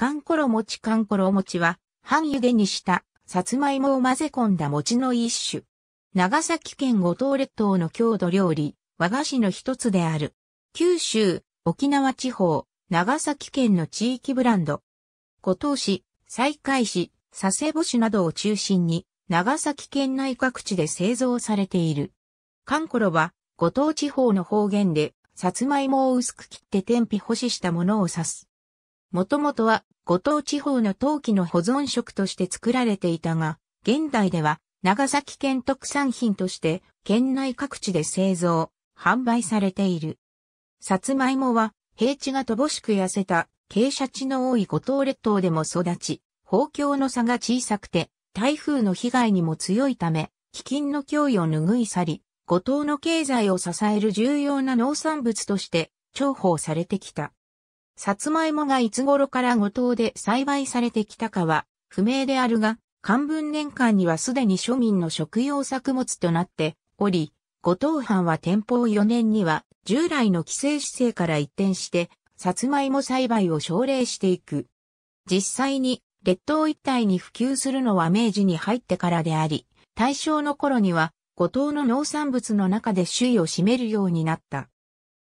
かんころ餅かんころ餅は、半茹でにした、さつまいもを混ぜ込んだ餅の一種。長崎県五島列島の郷土料理、和菓子の一つである。九州、沖縄地方、長崎県の地域ブランド。五島市、西海市、佐世保市などを中心に、長崎県内各地で製造されている。かんころは、五島地方の方言で、さつまいもを薄く切って天日干ししたものを指す。もともとは、五島地方の陶器の保存食として作られていたが、現代では、長崎県特産品として、県内各地で製造、販売されている。さつまいもは、平地が乏しく痩せた、傾斜地の多い五島列島でも育ち、豊況の差が小さくて、台風の被害にも強いため、飢饉の脅威を拭い去り、五島の経済を支える重要な農産物として重宝されてきた。さつまいもがいつ頃から五島で栽培されてきたかは不明であるが、漢文年間にはすでに庶民の食用作物となっており、五島藩は天保4年には従来の規制姿勢から一転して、さつまいも栽培を奨励していく。実際に列島一帯に普及するのは明治に入ってからであり、大正の頃には五島の農産物の中で首位を占めるようになった。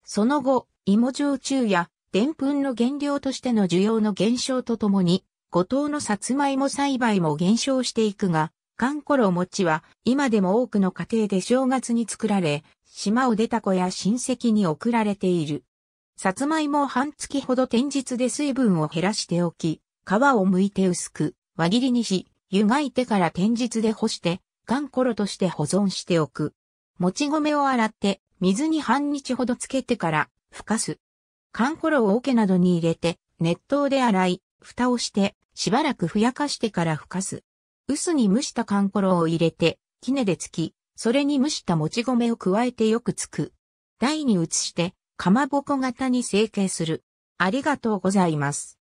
その後、芋焼酎やでんぷんの原料としての需要の減少とともに、五島のさつまいも栽培も減少していくが、寒衣餅は今でも多くの家庭で正月に作られ、島を出た子や親戚に送られている。さつまいもを半月ほど天日で水分を減らしておき、皮を剥いて薄く、輪切りにし、湯がいてから天日で干して、頑頃として保存しておく。もち米を洗って、水に半日ほどつけてから、ふかす。缶コロを桶などに入れて、熱湯で洗い、蓋をして、しばらくふやかしてからふかす。薄に蒸した缶コロを入れて、杵でつき、それに蒸したもち米を加えてよくつく。台に移して、かまぼこ型に成形する。ありがとうございます。